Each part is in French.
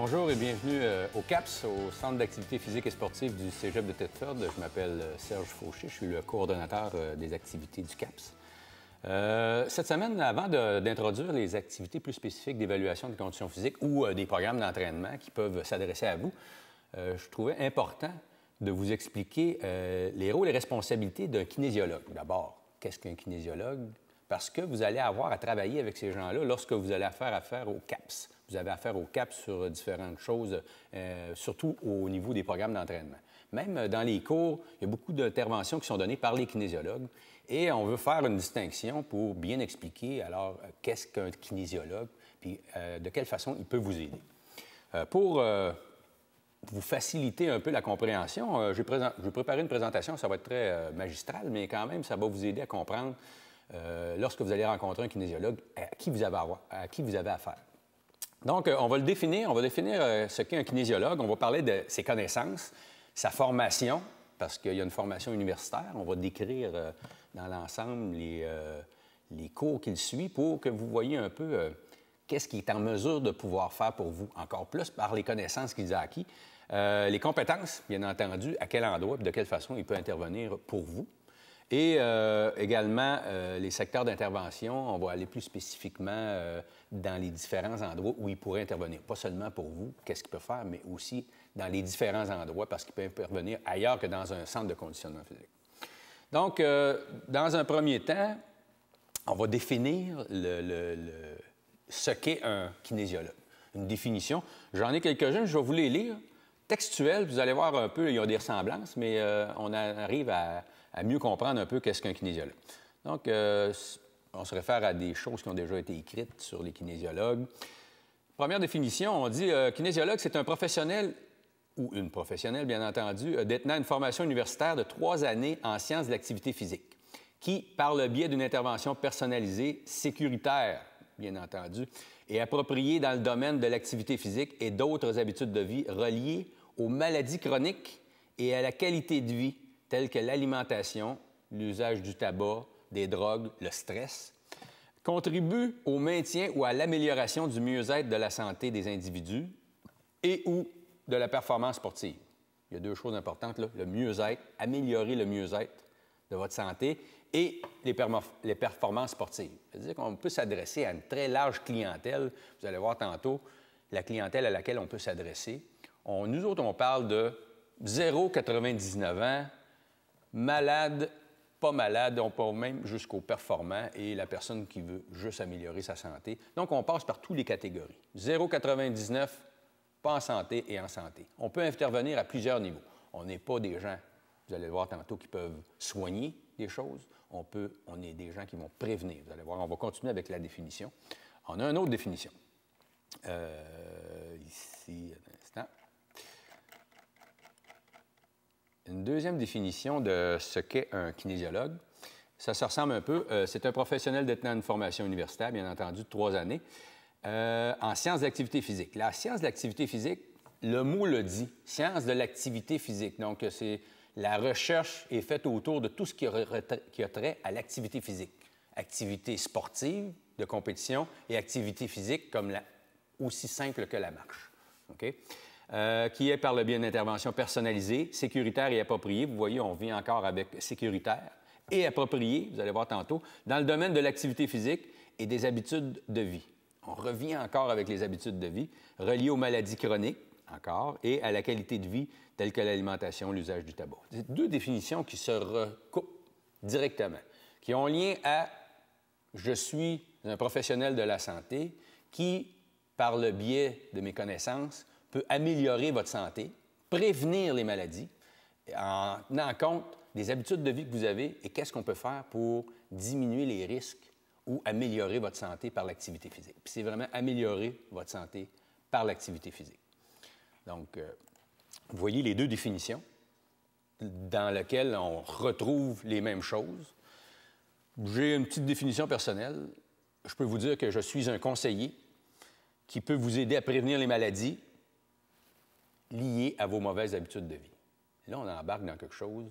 Bonjour et bienvenue euh, au CAPS, au Centre d'activité physique et sportives du Cégep de Tetford. Je m'appelle euh, Serge Fauché, je suis le coordonnateur euh, des activités du CAPS. cette semaine, avant d'introduire les activités plus spécifiques d'évaluation des conditions physiques ou des programmes d'entraînement qui peuvent s'adresser à vous, je trouvais important de vous expliquer les rôles et responsabilités d'un kinésiologue. D'abord, qu'est-ce qu'un kinésiologue? Parce que vous allez avoir à travailler avec ces gens-là lorsque vous allez faire affaire au CAPS, vous avez affaire au cap sur différentes choses, euh, surtout au niveau des programmes d'entraînement. Même euh, dans les cours, il y a beaucoup d'interventions qui sont données par les kinésiologues et on veut faire une distinction pour bien expliquer alors euh, qu'est-ce qu'un kinésiologue, puis de quelle façon il peut vous aider. pour vous faciliter un peu la compréhension, je vais préparer une présentation, ça va être très magistral, mais quand même, ça va vous aider à comprendre lorsque vous allez rencontrer un kinésiologue à qui vous avez, à qui vous avez affaire. Donc, euh, on va le définir, on va définir euh, ce qu'est un kinésiologue, on va parler de ses connaissances, sa formation, parce qu'il y a une formation universitaire, on va décrire euh, dans l'ensemble les, cours qu'il suit pour que vous voyez un peu qu'est-ce qu'il est en mesure de pouvoir faire pour vous, encore plus par les connaissances qu'il a acquis, les compétences, bien entendu, à quel endroit, de quelle façon il peut intervenir pour vous. Et euh, également, euh, les secteurs d'intervention, on va aller plus spécifiquement euh, dans les différents endroits où ils pourraient intervenir. Pas seulement pour vous, qu'est-ce qu'ils peuvent faire, mais aussi dans les différents endroits, parce qu'ils peuvent intervenir ailleurs que dans un centre de conditionnement physique. Donc, dans un premier temps, on va définir ce qu'est un kinésiologue. Une définition. J'en ai quelques-unes, je vais vous les lire. Textuelles, vous allez voir un peu, il y a des ressemblances, mais on arrive à à mieux comprendre un peu qu'est-ce qu'un kinésiologue. Donc, euh, on se réfère à des choses qui ont déjà été écrites sur les kinésiologues. Première définition, on dit euh, kinésiologue, c'est un professionnel ou une professionnelle, bien entendu, euh, détenant une formation universitaire de trois années en sciences de l'activité physique, qui, par le biais d'une intervention personnalisée, sécuritaire, bien entendu, est appropriée dans le domaine de l'activité physique et d'autres habitudes de vie reliées aux maladies chroniques et à la qualité de vie tels que l'alimentation, l'usage du tabac, des drogues, le stress, contribuent au maintien ou à l'amélioration du mieux-être de la santé des individus et ou de la performance sportive. Il y a deux choses importantes, là. le mieux-être, améliorer le mieux-être de votre santé et les, les performances sportives. C'est-à-dire qu'on peut s'adresser à une très large clientèle. Vous allez voir tantôt la clientèle à laquelle on peut s'adresser. nous autres, on parle de 0,99 ans malade, pas malade, on pas même jusqu'au performant et la personne qui veut juste améliorer sa santé. Donc, on passe par toutes les catégories. 0,99, pas en santé et en santé. On peut intervenir à plusieurs niveaux. On n'est pas des gens, vous allez le voir tantôt, qui peuvent soigner des choses. On, peut, on est des gens qui vont prévenir. Vous allez voir, on va continuer avec la définition. On a une autre définition. Euh, ici, un instant. Une deuxième définition de ce qu'est un kinésiologue, ça se ressemble un peu. Euh, c'est un professionnel détenant une formation universitaire, bien entendu, de trois années, euh, en sciences d'activité physique. La science de l'activité physique, le mot le dit, science de l'activité physique. Donc, c'est la recherche est faite autour de tout ce qui a, trait à l'activité physique. Activité sportive, de compétition, et activité physique comme la, aussi simple que la marche. OK? Euh, qui est par le biais d'interventions personnalisées, sécuritaires et appropriées. Vous voyez, on vit encore avec sécuritaire et approprié, vous allez voir tantôt, dans le domaine de l'activité physique et des habitudes de vie. On revient encore avec les habitudes de vie reliées aux maladies chroniques, encore, et à la qualité de vie telle que l'alimentation, l'usage du tabac. Deux définitions qui se recoupent directement, qui ont lien à je suis un professionnel de la santé qui, par le biais de mes connaissances, peut améliorer votre santé, prévenir les maladies en tenant compte des habitudes de vie que vous avez et qu'est-ce qu'on peut faire pour diminuer les risques ou améliorer votre santé par l'activité physique. Puis c'est vraiment améliorer votre santé par l'activité physique. Donc, vous euh, voyez les deux définitions dans lesquelles on retrouve les mêmes choses. J'ai une petite définition personnelle. Je peux vous dire que je suis un conseiller qui peut vous aider à prévenir les maladies, liées à vos mauvaises habitudes de vie. Là, on embarque dans quelque chose.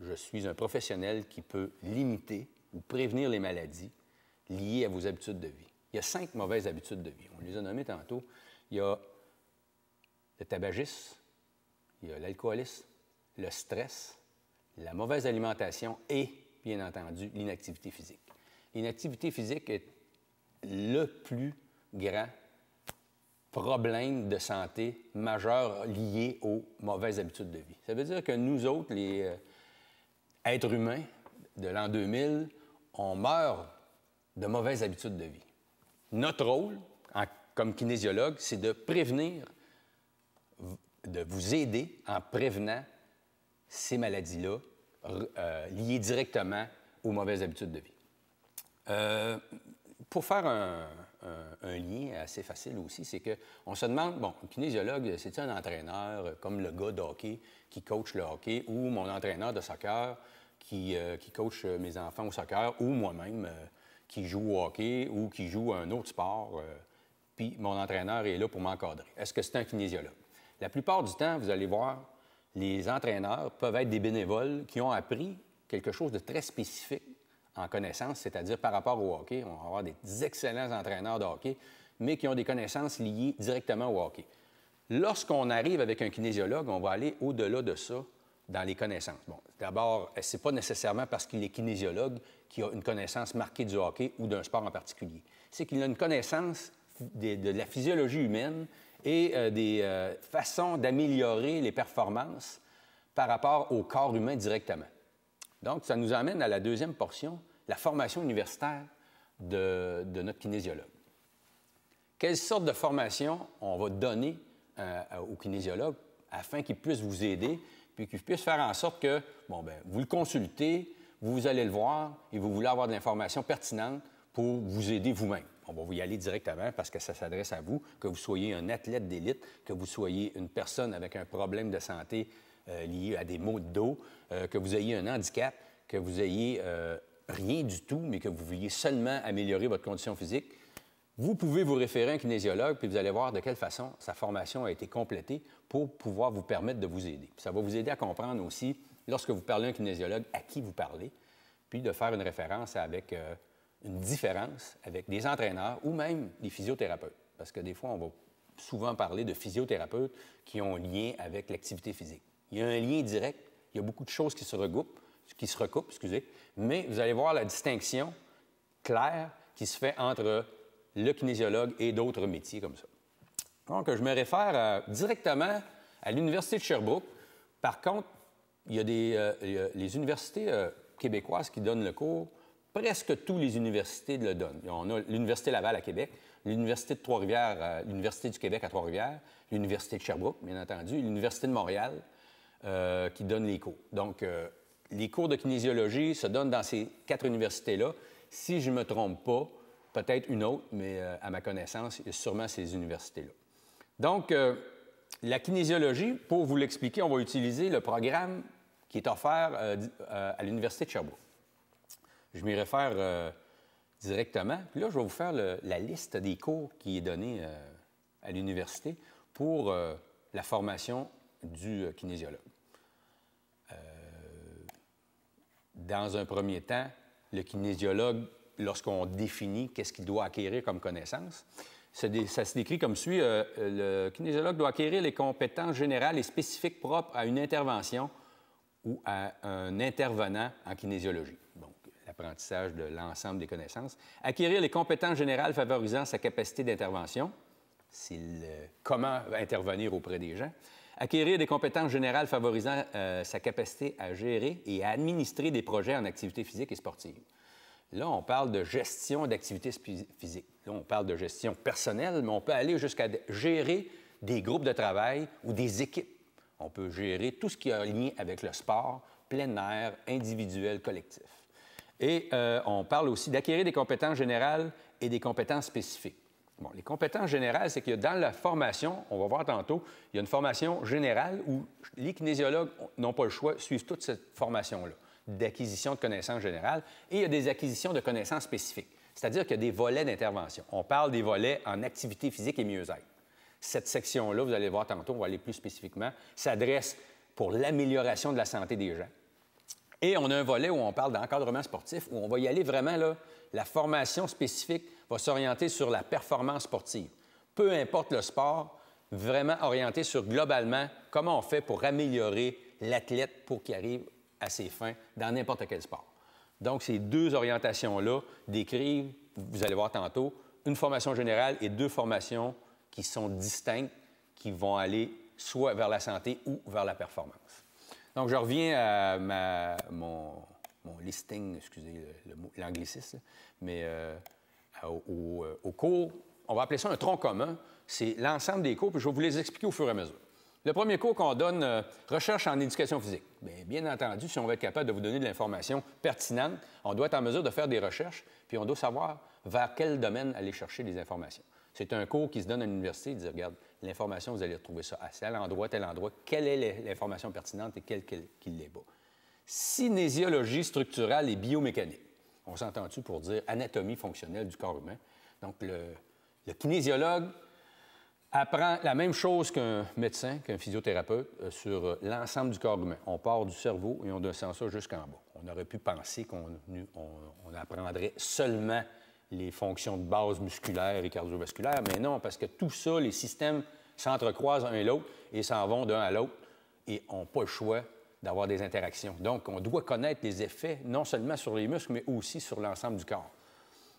Je suis un professionnel qui peut limiter ou prévenir les maladies liées à vos habitudes de vie. Il y a cinq mauvaises habitudes de vie. On les a nommées tantôt. Il y a le tabagisme, il y a l'alcoolisme, le stress, la mauvaise alimentation et, bien entendu, l'inactivité physique. L'inactivité physique est le plus grand problèmes de santé majeurs liés aux mauvaises habitudes de vie. Ça veut dire que nous autres, les euh, êtres humains de l'an 2000, on meurt de mauvaises habitudes de vie. Notre rôle, en, comme kinésiologue, c'est de prévenir, de vous aider en prévenant ces maladies-là euh, liées directement aux mauvaises habitudes de vie. Euh, pour faire un, un, lien assez facile aussi, c'est qu'on se demande, bon, kinésiologue, cest un entraîneur euh, comme le gars de hockey qui coach le hockey ou mon entraîneur de soccer qui, euh, coach euh, mes enfants au soccer ou moi-même qui joue au hockey ou qui joue à un autre sport, puis mon entraîneur est là pour m'encadrer. Est-ce que c'est un kinésiologue? La plupart du temps, vous allez voir, les entraîneurs peuvent être des bénévoles qui ont appris quelque chose de très spécifique en connaissance, c'est-à-dire par rapport au hockey. On va avoir des excellents entraîneurs de hockey, mais qui ont des connaissances liées directement au hockey. Lorsqu'on arrive avec un kinésiologue, on va aller au-delà de ça dans les connaissances. Bon, d'abord, n'est euh, pas nécessairement parce qu'il est kinésiologue qu'il a une connaissance marquée du hockey ou d'un sport en particulier. C'est qu'il a une connaissance de, la physiologie humaine et euh, des euh, façons d'améliorer les performances par rapport au corps humain directement. Donc, ça nous amène à la deuxième portion, la formation universitaire de, notre kinésiologue. Quelle sorte de formation on va donner euh, au kinésiologue afin qu'il puisse vous aider, puis qu'il puisse faire en sorte que, bon, ben, vous le consultez, vous allez le voir et vous voulez avoir de l'information pertinente pour vous aider vous-même. On va vous y aller directement parce que ça s'adresse à vous, que vous soyez un athlète d'élite, que vous soyez une personne avec un problème de santé euh, lié à des maux de dos, euh, que vous ayez un handicap, que vous ayez euh, rien du tout, mais que vous vouliez seulement améliorer votre condition physique, vous pouvez vous référer à un kinésiologue, puis vous allez voir de quelle façon sa formation a été complétée pour pouvoir vous permettre de vous aider. ça va vous aider à comprendre aussi, lorsque vous parlez à un kinésiologue, à qui vous parlez, puis de faire une référence avec une différence avec des entraîneurs ou même des physiothérapeutes. Parce que des fois, on va souvent parler de physiothérapeutes qui ont lien avec l'activité physique. Il y a un lien direct. Il y a beaucoup de choses qui se regroupent, qui se recoupent, excusez. Mais vous allez voir la distinction claire qui se fait entre le kinésiologue et d'autres métiers comme ça. Donc, je me réfère directement à l'Université de Sherbrooke. Par contre, il y a des, euh, les universités euh, québécoises qui donnent le cours. Presque toutes les universités le donnent. On a l'Université Laval à Québec, l'Université de Trois-Rivières, euh, l'Université du Québec à Trois-Rivières, l'Université de Sherbrooke, bien entendu, l'Université de Montréal, euh, qui donne les cours. Donc, euh, les cours de kinésiologie se donnent dans ces quatre universités-là. Si je ne me trompe pas, peut-être une autre, mais euh, à ma connaissance, il sûrement ces universités-là. Donc, la kinésiologie, pour vous l'expliquer, on va utiliser le programme qui est offert à l'Université de Sherbrooke. Je m'y réfère directement. Puis là, je vais vous faire la liste des cours qui est donnée à l'université pour la formation du euh, kinésiologue. Euh, dans un premier temps, le kinésiologue, lorsqu'on définit qu'est-ce qu'il doit acquérir comme connaissance, ça, se décrit comme suit. Euh, le kinésiologue doit acquérir les compétences générales et spécifiques propres à une intervention ou à un intervenant en kinésiologie. Donc, l'apprentissage de l'ensemble des connaissances. Acquérir les compétences générales favorisant sa capacité d'intervention, c'est comment intervenir auprès des gens. Acquérir des compétences générales favorisant euh, sa capacité à gérer et à administrer des projets en activité physique et sportive. Là, on parle de gestion d'activités physiques. Là, on parle de gestion personnelle, mais on peut aller jusqu'à gérer des groupes de travail ou des équipes. On peut gérer tout ce qui est lien avec le sport, plein air, individuel, collectif. Et euh, on parle aussi d'acquérir des compétences générales et des compétences spécifiques les compétences générales, c'est qu'il y a dans la formation, on va voir tantôt, il y a une formation générale où les kinésiologues n'ont pas le choix, suivent toute cette formation-là d'acquisition de connaissances générales et il y a des acquisitions de connaissances spécifiques, c'est-à-dire qu'il y a des volets d'intervention. On parle des volets en activité physique et mieux-être. Cette section-là, vous allez voir tantôt, on va aller plus spécifiquement, s'adresse pour l'amélioration de la santé des gens. Et on a un volet où on parle d'encadrement sportif, où on va y aller vraiment, là, la formation spécifique va s'orienter sur la performance sportive. Peu importe le sport, vraiment orienté sur globalement comment on fait pour améliorer l'athlète pour qu'il arrive à ses fins dans n'importe quel sport. Donc, ces deux orientations-là décrivent, vous allez voir tantôt, une formation générale et deux formations qui sont distinctes, qui vont aller soit vers la santé ou vers la performance. Donc, je reviens à mon, listing, excusez l'anglicisme, mais euh, euh, euh, au, cours. On va appeler ça un tronc commun. C'est l'ensemble des cours, puis je vais vous les expliquer au fur et à mesure. Le premier cours qu'on donne, euh, recherche en éducation physique. Bien, bien, entendu, si on veut être capable de vous donner de l'information pertinente, on doit être en mesure de faire des recherches, puis on doit savoir vers quel domaine aller chercher des informations. C'est un cours qui se donne à l'université, dit regarde, l'information, vous allez retrouver ça à tel endroit, tel endroit, quelle est l'information pertinente et quelle qui l'est pas. Cinésiologie structurale et biomécanique on s'entend-tu pour dire anatomie fonctionnelle du corps humain? Donc, le, kinésiologue apprend la même chose qu'un médecin, qu'un physiothérapeute euh, sur euh, l'ensemble du corps humain. On part du cerveau et on descend ça jusqu'en bas. On aurait pu penser qu'on apprendrait seulement les fonctions de base musculaire et cardiovasculaire, mais non, parce que tout ça, les systèmes s'entrecroisent un et l'autre et s'en vont d'un à l'autre et n'ont pas le choix d'avoir des interactions. Donc, on doit connaître les effets, non seulement sur les muscles, mais aussi sur l'ensemble du corps.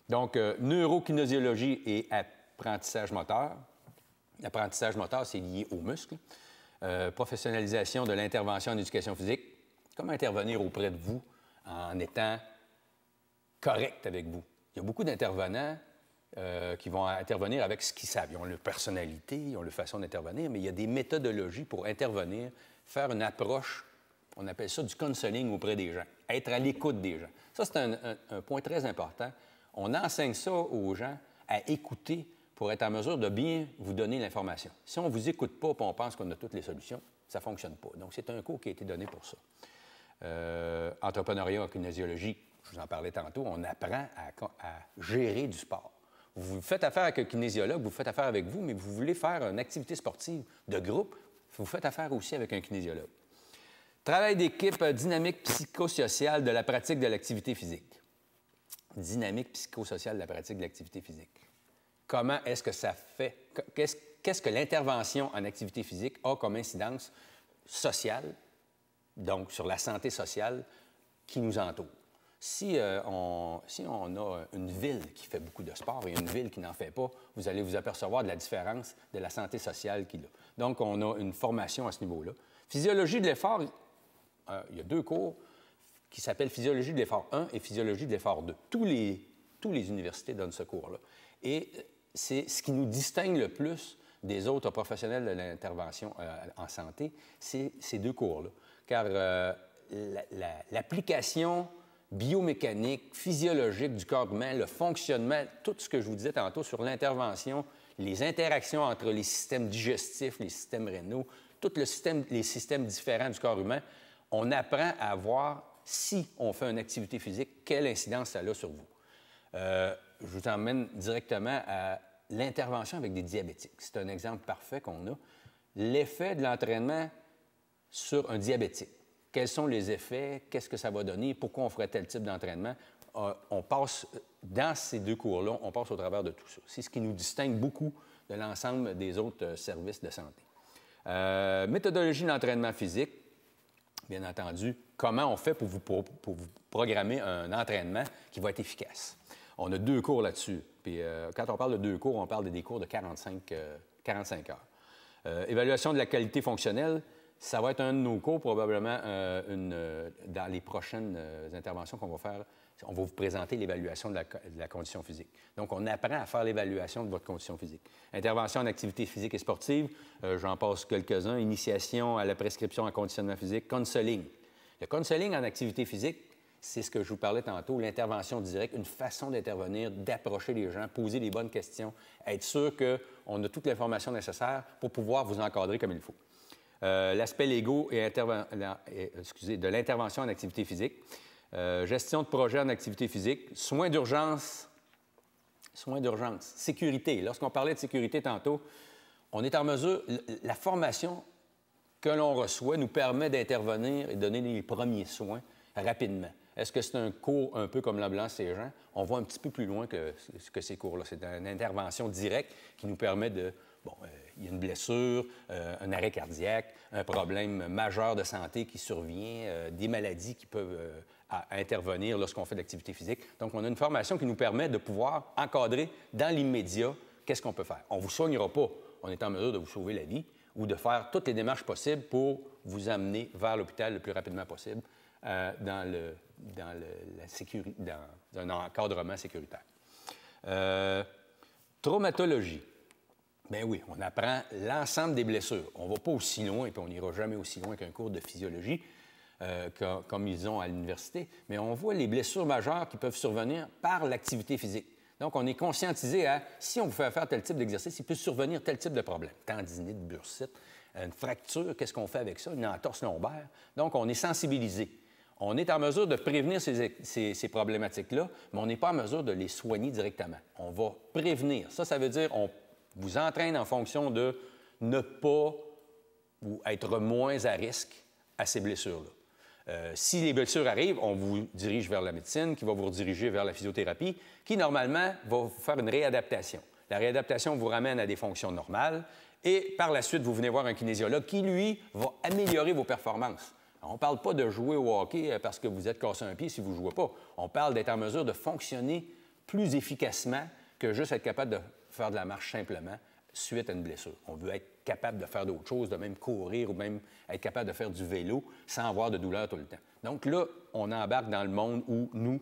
Donc, euh, neurokinésiologie et apprentissage moteur. L'apprentissage moteur, c'est lié aux muscles. Euh, professionnalisation de l'intervention en éducation physique. Comment intervenir auprès de vous en étant correct avec vous? Il y a beaucoup d'intervenants euh, qui vont intervenir avec ce qu'ils savent. Ils ont leur personnalité, ils ont leur façon d'intervenir, mais il y a des méthodologies pour intervenir, faire une approche on appelle ça du counseling auprès des gens, être à l'écoute des gens. Ça, c'est un, point très important. On enseigne ça aux gens à écouter pour être en mesure de bien vous donner l'information. Si on ne vous écoute pas et on pense qu'on a toutes les solutions, ça ne fonctionne pas. Donc, c'est un cours qui a été donné pour ça. Euh, entrepreneuriat en kinésiologie, je vous en parlais tantôt, on apprend à, à gérer du sport. Vous faites affaire avec un kinésiologue, vous faites affaire avec vous, mais vous voulez faire une activité sportive de groupe, vous faites affaire aussi avec un kinésiologue. Travail d'équipe, euh, dynamique psychosociale de la pratique de l'activité physique. Dynamique psychosociale de la pratique de l'activité physique. Comment est-ce que ça fait? Qu'est-ce que l'intervention en activité physique a comme incidence sociale, donc sur la santé sociale qui nous entoure? Si, euh, on, si on a une ville qui fait beaucoup de sport et une ville qui n'en fait pas, vous allez vous apercevoir de la différence de la santé sociale qu'il a. Donc, on a une formation à ce niveau-là. Physiologie de l'effort, euh, il y a deux cours qui s'appellent Physiologie de l'effort 1 et Physiologie de l'effort 2. Tous les, universités donnent ce cours-là. Et euh, c'est ce qui nous distingue le plus des autres professionnels de l'intervention euh, en santé, c'est ces deux cours-là. Car l'application biomécanique, physiologique du corps humain, le fonctionnement, tout ce que je vous disais tantôt sur l'intervention, les interactions entre les systèmes digestifs, les systèmes rénaux, tous le système, les systèmes différents du corps humain, on apprend à voir si on fait une activité physique, quelle incidence ça a sur vous. Euh, je vous emmène directement à l'intervention avec des diabétiques. C'est un exemple parfait qu'on a. L'effet de l'entraînement sur un diabétique. Quels sont les effets? Qu'est-ce que ça va donner? Pourquoi on ferait tel type d'entraînement? Euh, on passe, dans ces deux cours-là, on passe au travers de tout ça. C'est ce qui nous distingue beaucoup de l'ensemble des autres euh, services de santé. méthodologie d'entraînement physique, bien entendu, comment on fait pour vous, programmer un entraînement qui va être efficace. On a deux cours là-dessus. Puis euh, quand on parle de deux cours, on parle de des cours de 45, 45 euh, heures. Euh, évaluation de la qualité fonctionnelle, ça va être un de nos cours, probablement une, dans les prochaines interventions qu'on va faire on va vous présenter l'évaluation de, la condition physique. Donc, on apprend à faire l'évaluation de votre condition physique. Intervention en activité physique et sportive, euh, j'en passe quelques-uns. Initiation à la prescription en conditionnement physique, counseling. Le counseling en activité physique, c'est ce que je vous parlais tantôt, l'intervention directe, une façon d'intervenir, d'approcher les gens, poser les bonnes questions, être sûr qu'on a toute l'information nécessaire pour pouvoir vous encadrer comme il faut. Euh, l'aspect légaux et, de l'intervention en activité physique, euh, gestion de projet en activité physique, soins d'urgence, soins d'urgence, sécurité. Lorsqu'on parlait de sécurité tantôt, on est en mesure, la formation que l'on reçoit nous permet d'intervenir et donner les premiers soins rapidement. Est-ce que c'est un cours un peu comme l'ambulance ces gens? On voit un petit peu plus loin que, que ces cours-là. C'est une intervention directe qui nous permet de... Bon, euh, il y a une blessure, euh, un arrêt cardiaque, un problème majeur de santé qui survient, des maladies qui peuvent à intervenir lorsqu'on fait de l'activité physique. Donc, on a une formation qui nous permet de pouvoir encadrer dans l'immédiat qu'est-ce qu'on peut faire. On ne vous soignera pas. On est en mesure de vous sauver la vie ou de faire toutes les démarches possibles pour vous amener vers l'hôpital le plus rapidement possible euh, dans, un encadrement sécuritaire. Euh, traumatologie. Ben oui, on apprend l'ensemble des blessures. On ne va pas aussi loin, et puis on n'ira jamais aussi loin qu'un cours de physiologie, euh, comme, ils ont à l'université, mais on voit les blessures majeures qui peuvent survenir par l'activité physique. Donc, on est conscientisé à si on vous fait faire tel type d'exercice, il peut survenir tel type de problème. Tendinite, bursite, une fracture, qu'est-ce qu'on fait avec ça? Une entorse lombaire. Donc, on est sensibilisé. On est en mesure de prévenir ces, ces problématiques-là, mais on n'est pas en mesure de les soigner directement. On va prévenir. Ça, ça veut dire on vous entraîne en fonction de ne pas ou être moins à risque à ces blessures-là. Euh, si les blessures arrivent, on vous dirige vers la médecine, qui va vous rediriger vers la physiothérapie, qui normalement va vous faire une réadaptation. La réadaptation vous ramène à des fonctions normales et par la suite, vous venez voir un kinésiologue qui, lui, va améliorer vos performances. On ne parle pas de jouer au hockey euh, parce que vous êtes cassé un pied si vous ne jouez pas. On parle d'être en mesure de fonctionner plus efficacement que juste être capable de faire de la marche simplement suite à une blessure. On veut être capable de faire d'autres choses, de même courir ou même être capable de faire du vélo sans avoir de douleur tout le temps. Donc là, on embarque dans le monde où nous,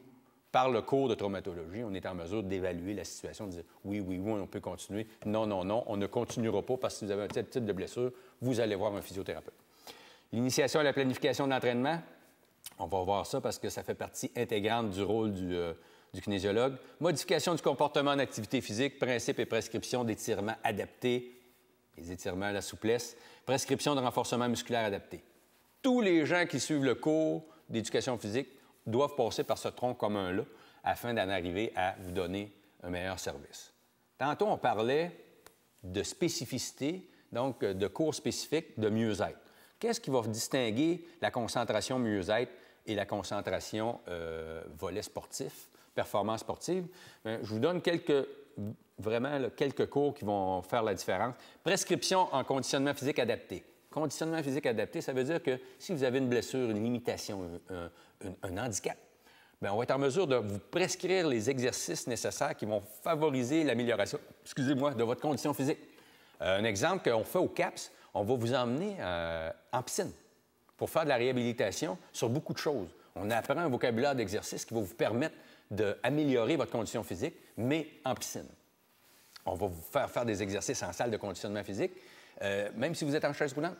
par le cours de traumatologie, on est en mesure d'évaluer la situation, de dire oui, oui, oui, on peut continuer. Non, non, non, on ne continuera pas parce que si vous avez un tel type de blessure, vous allez voir un physiothérapeute. L'initiation à la planification de l'entraînement, on va voir ça parce que ça fait partie intégrante du rôle du, euh, kinésiologue. Modification du comportement en activité physique, principe et prescription d'étirements adaptés, les étirements, la souplesse, prescription de renforcement musculaire adapté. Tous les gens qui suivent le cours d'éducation physique doivent passer par ce tronc commun-là afin d'en arriver à vous donner un meilleur service. Tantôt, on parlait de spécificité, donc de cours spécifiques de mieux-être. Qu'est-ce qui va distinguer la concentration mieux-être et la concentration euh, volet sportif? performance sportive. Euh, je vous donne quelques vraiment quelques cours qui vont faire la différence. Prescription en conditionnement physique adapté. Conditionnement physique adapté, ça veut dire que si vous avez une blessure, une limitation, un, handicap, ben, on va être en mesure de vous prescrire les exercices nécessaires qui vont favoriser l'amélioration, excusez-moi, de votre condition physique. Euh, un exemple qu'on fait au CAPS, on va vous emmener euh, en piscine pour faire de la réhabilitation sur beaucoup de choses. On apprend un vocabulaire d'exercice qui va vous permettre d'améliorer votre condition physique, mais en piscine. On va vous faire faire des exercices en salle de conditionnement physique, euh, même si vous êtes en chaise roulante.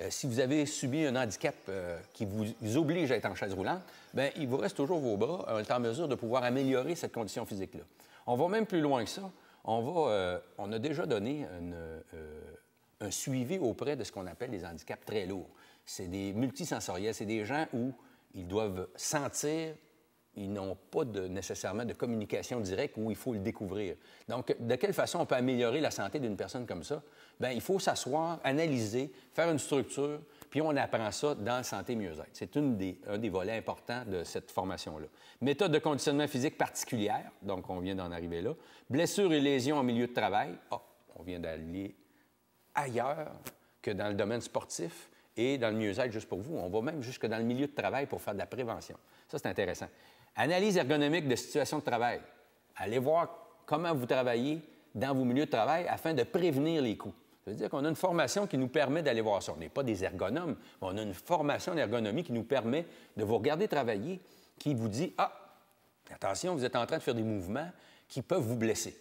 Euh, si vous avez subi un handicap euh, qui vous oblige à être en chaise roulante, bien, il vous reste toujours vos bras. à temps en mesure de pouvoir améliorer cette condition physique-là. On va même plus loin que ça. On, va, on a déjà donné un suivi auprès de ce qu'on appelle les handicaps très lourds. C'est des multisensoriels, c'est des gens où ils doivent sentir, ils n'ont pas de, nécessairement de communication directe où il faut le découvrir. Donc, de quelle façon on peut améliorer la santé d'une personne comme ça? Bien, il faut s'asseoir, analyser, faire une structure, puis on apprend ça dans Santé mieux-être. C'est des, un des volets importants de cette formation-là. Méthode de conditionnement physique particulière, donc on vient d'en arriver là. Blessures et lésions en milieu de travail. Ah, on vient d'aller ailleurs que dans le domaine sportif et dans le mieux-être juste pour vous. On va même jusque dans le milieu de travail pour faire de la prévention. Ça, c'est intéressant. Analyse ergonomique de situation de travail. Allez voir comment vous travaillez dans vos milieux de travail afin de prévenir les coûts. cest à dire qu'on a une formation qui nous permet d'aller voir ça. On n'est pas des ergonomes, mais on a une formation d'ergonomie qui nous permet de vous regarder travailler, qui vous dit Ah, attention, vous êtes en train de faire des mouvements qui peuvent vous blesser.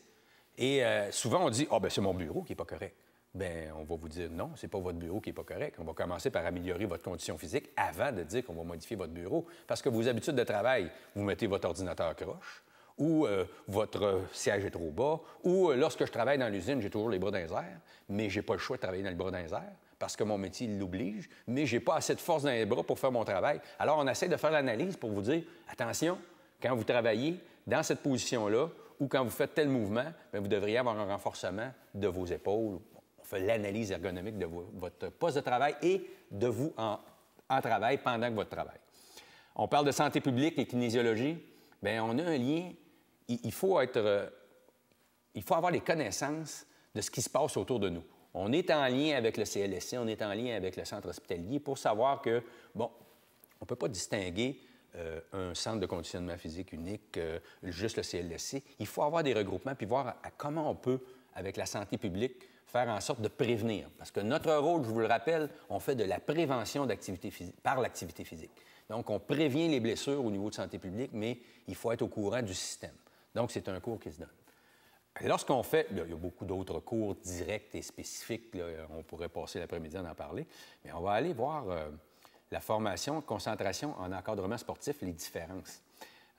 Et euh, souvent, on dit Ah, oh, ben c'est mon bureau qui n'est pas correct ben on va vous dire non, c'est pas votre bureau qui est pas correct. On va commencer par améliorer votre condition physique avant de dire qu'on va modifier votre bureau. Parce que vos habitudes de travail, vous mettez votre ordinateur croche, ou euh, votre siège est trop bas, ou euh, lorsque je travaille dans l'usine, j'ai toujours les bras dans les airs, mais j'ai pas le choix de travailler dans les bras dans airs parce que mon métier l'oblige, mais j'ai pas assez de force dans les bras pour faire mon travail. Alors on essaie de faire l'analyse pour vous dire attention, quand vous travaillez dans cette position-là ou quand vous faites tel mouvement, bien, vous devriez avoir un renforcement de vos épaules l'analyse ergonomique de votre poste de travail et de vous en, travail pendant que votre travail. On parle de santé publique et kinésiologie. Bien, on a un lien. Il, faut être. Euh, il faut avoir les connaissances de ce qui se passe autour de nous. On est en lien avec le CLSC, on est en lien avec le centre hospitalier pour savoir que, bon, on ne peut pas distinguer euh, un centre de conditionnement physique unique, euh, juste le CLSC. Il faut avoir des regroupements puis voir comment on peut, avec la santé publique, faire en sorte de prévenir. Parce que notre rôle, je vous le rappelle, on fait de la prévention d'activité par l'activité physique. Donc, on prévient les blessures au niveau de santé publique, mais il faut être au courant du système. Donc, c'est un cours qui se donne. Lorsqu'on fait, il y a beaucoup d'autres cours directs et spécifiques, on pourrait passer l'après-midi à en parler, mais on va aller voir euh, la formation, concentration en encadrement sportif, les différences.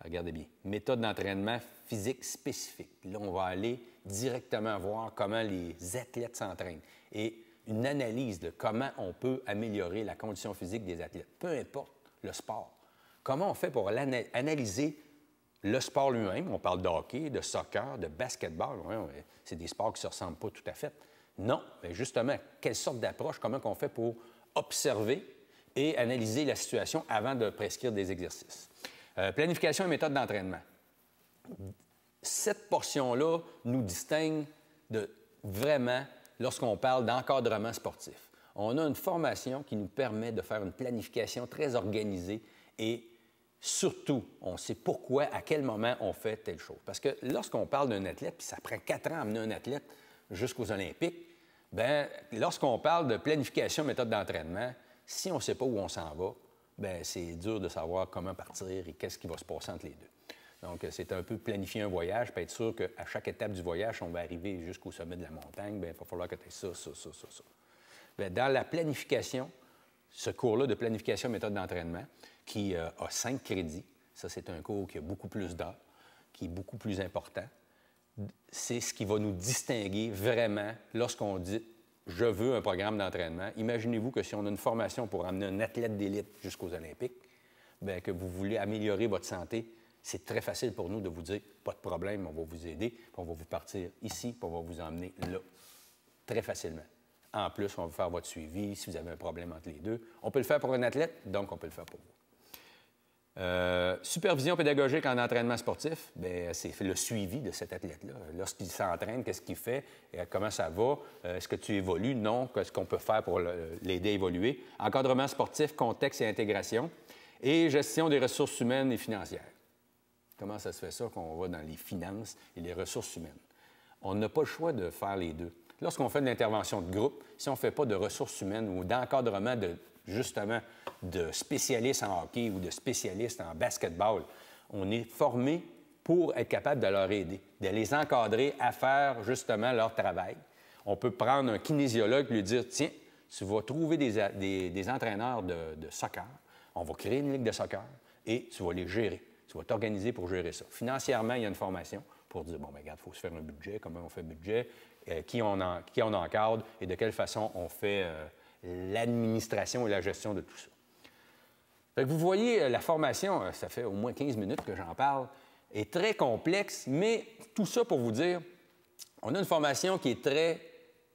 Regardez bien, méthode d'entraînement physique spécifique. Là, on va aller directement voir comment les athlètes s'entraînent et une analyse de comment on peut améliorer la condition physique des athlètes, peu importe le sport. Comment on fait pour analyser le sport lui-même? On parle de hockey, de soccer, de basketball. C'est des sports qui ne se ressemblent pas tout à fait. Non, mais justement, quelle sorte d'approche, comment on fait pour observer et analyser la situation avant de prescrire des exercices? Euh, planification et méthode d'entraînement cette portion-là nous distingue de vraiment lorsqu'on parle d'encadrement sportif. On a une formation qui nous permet de faire une planification très organisée et surtout, on sait pourquoi, à quel moment on fait telle chose. Parce que lorsqu'on parle d'un athlète, puis ça prend quatre ans à amener un athlète jusqu'aux Olympiques, ben lorsqu'on parle de planification, méthode d'entraînement, si on ne sait pas où on s'en va, ben c'est dur de savoir comment partir et qu'est-ce qui va se passer entre les deux. Donc, euh, c'est un peu planifier un voyage, puis être sûr qu'à chaque étape du voyage, on va arriver jusqu'au sommet de la montagne, bien, il va falloir que tu aies ça, ça, ça, ça, ça. Ben, dans la planification, ce cours-là de planification méthode d'entraînement, qui euh, a cinq crédits, ça, c'est un cours qui a beaucoup plus d'heures, qui est beaucoup plus important. C'est ce qui va nous distinguer vraiment lorsqu'on dit je veux un programme d'entraînement. Imaginez-vous que si on a une formation pour amener un athlète d'élite jusqu'aux Olympiques, bien, que vous voulez améliorer votre santé, c'est très facile pour nous de vous dire pas de problème, on va vous aider, on va vous partir ici, puis on va vous emmener là. Très facilement. En plus, on va faire votre suivi si vous avez un problème entre les deux. On peut le faire pour un athlète, donc on peut le faire pour vous. Euh, supervision pédagogique en entraînement sportif, ben, c'est le suivi de cet athlète-là. Lorsqu'il s'entraîne, qu'est-ce qu'il fait, euh, comment ça va, euh, est-ce que tu évolues, non, qu'est-ce qu'on peut faire pour l'aider à évoluer. Encadrement sportif, contexte et intégration, et gestion des ressources humaines et financières. Comment ça se fait ça qu'on va dans les finances et les ressources humaines? On n'a pas le choix de faire les deux. Lorsqu'on fait de l'intervention de groupe, si on ne fait pas de ressources humaines ou d'encadrement de, justement, de spécialistes en hockey ou de spécialistes en basketball, on est formé pour être capable de leur aider, de les encadrer à faire justement leur travail. On peut prendre un kinésiologue et lui dire, tiens, tu vas trouver des, entraîneurs de, de soccer, on va créer une ligue de soccer et tu vas les gérer. Tu vas t'organiser pour gérer ça. Financièrement, il y a une formation pour dire, bon, ben, regarde, il faut se faire un budget, comment on fait le budget, euh, qui, on en, encadre et de quelle façon on fait euh, l'administration et la gestion de tout ça. vous voyez, euh, la formation, ça fait au moins 15 minutes que j'en parle, est très complexe, mais tout ça pour vous dire, on a une formation qui est très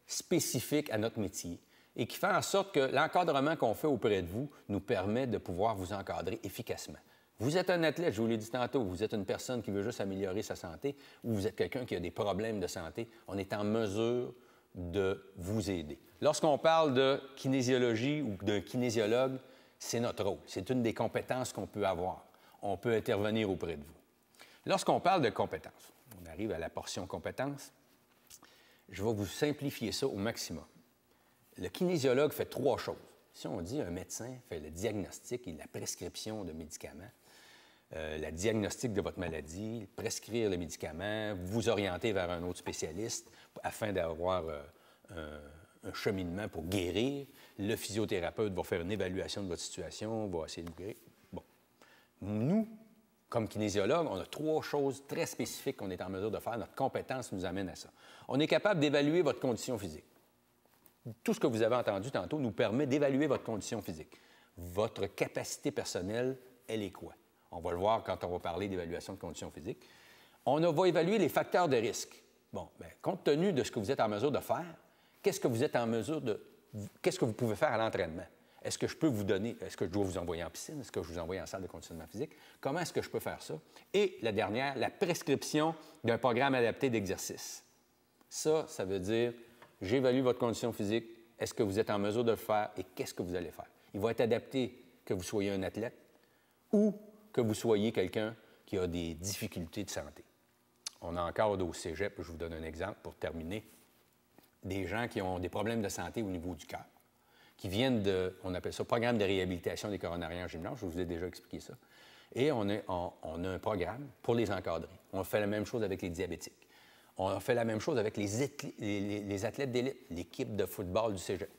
spécifique à notre métier et qui fait en sorte que l'encadrement qu'on fait auprès de vous nous permet de pouvoir vous encadrer efficacement. Vous êtes un athlète, je vous l'ai dit tantôt, vous êtes une personne qui veut juste améliorer sa santé ou vous êtes quelqu'un qui a des problèmes de santé, on est en mesure de vous aider. Lorsqu'on parle de kinésiologie ou d'un kinésiologue, c'est notre rôle, c'est une des compétences qu'on peut avoir. On peut intervenir auprès de vous. Lorsqu'on parle de compétences, on arrive à la portion compétences, je vais vous simplifier ça au maximum. Le kinésiologue fait trois choses. Si on dit un médecin fait le diagnostic et la prescription de médicaments, euh, la diagnostic de votre maladie, prescrire le médicament, vous orienter vers un autre spécialiste afin d'avoir euh, un, cheminement pour guérir. Le physiothérapeute va faire une évaluation de votre situation, va essayer de vous guérir. Bon. Nous, comme kinésiologues, on a trois choses très spécifiques qu'on est en mesure de faire. Notre compétence nous amène à ça. On est capable d'évaluer votre condition physique. Tout ce que vous avez entendu tantôt nous permet d'évaluer votre condition physique. Votre capacité personnelle, elle est quoi? On va le voir quand on va parler d'évaluation de conditions physiques. On va évaluer les facteurs de risque. Bon, bien, compte tenu de ce que vous êtes en mesure de faire, qu'est-ce que vous êtes en mesure de. Qu'est-ce que vous pouvez faire à l'entraînement? Est-ce que je peux vous donner, est-ce que je dois vous envoyer en piscine? Est-ce que je vous envoie en salle de conditionnement physique? Comment est-ce que je peux faire ça? Et la dernière, la prescription d'un programme adapté d'exercice. Ça, ça veut dire, j'évalue votre condition physique, est-ce que vous êtes en mesure de le faire et qu'est-ce que vous allez faire? Il va être adapté que vous soyez un athlète ou que vous soyez quelqu'un qui a des difficultés de santé. On a encore au cégep, je vous donne un exemple pour terminer, des gens qui ont des problèmes de santé au niveau du cœur, qui viennent de, on appelle ça programme de réhabilitation des coronariens en gymnase, je vous ai déjà expliqué ça. Et on, a un programme pour les encadrer. On fait la même chose avec les diabétiques. On fait la même chose avec les, les athlètes d'élite, l'équipe de football du cégep.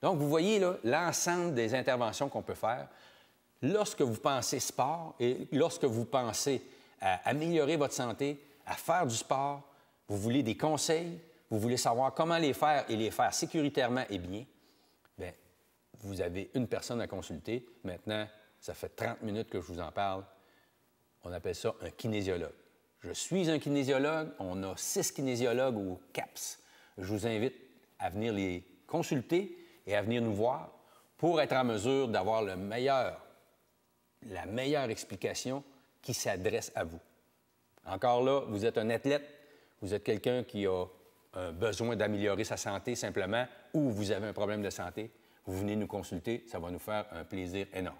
Donc, vous voyez l'ensemble des interventions qu'on peut faire lorsque vous pensez sport et lorsque vous pensez à améliorer votre santé, à faire du sport, vous voulez des conseils, vous voulez savoir comment les faire et les faire sécuritairement et bien, bien vous avez une personne à consulter. Maintenant, ça fait 30 minutes que je vous en parle. On appelle ça un kinésiologue. Je suis un kinésiologue. On a six kinésiologues au CAPS. Je vous invite à venir les consulter et à venir nous voir pour être en mesure d'avoir le meilleur la meilleure explication qui s'adresse à vous. Encore là, vous êtes un athlète, vous êtes quelqu'un qui a un euh, besoin d'améliorer sa santé simplement, ou vous avez un problème de santé, vous venez nous consulter, ça va nous faire un plaisir énorme.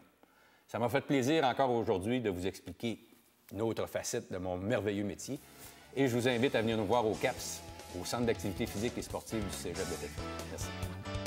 Ça m'a fait plaisir encore aujourd'hui de vous expliquer une autre facette de mon merveilleux métier, et je vous invite à venir nous voir au CAPS, au Centre d'activité physique et sportive du Cégep de Merci.